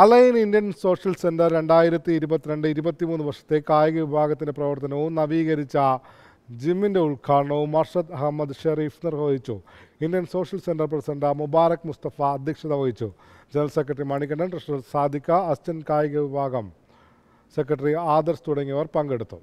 align Indian social centre രണ്ടായിരത്തി ഇരുപത്തിരണ്ട് ഇരുപത്തിമൂന്ന് വർഷത്തെ കായിക വിഭാഗത്തിൻ്റെ പ്രവർത്തനവും നവീകരിച്ച ജിമ്മിൻ്റെ ഉദ്ഘാടനവും മർഷദ് അഹമ്മദ് ഷെറീഫ് നിർവഹിച്ചു Indian social centre president Mubarak Musthafa അധ്യക്ഷത വഹിച്ചു general secretary Manikandan treasurer Sadiq അസ്റ്റൻ കായിക വിഭാഗം സെക്രട്ടറി ആദർശ് തുടങ്ങിയവർ പങ്കെടുത്തു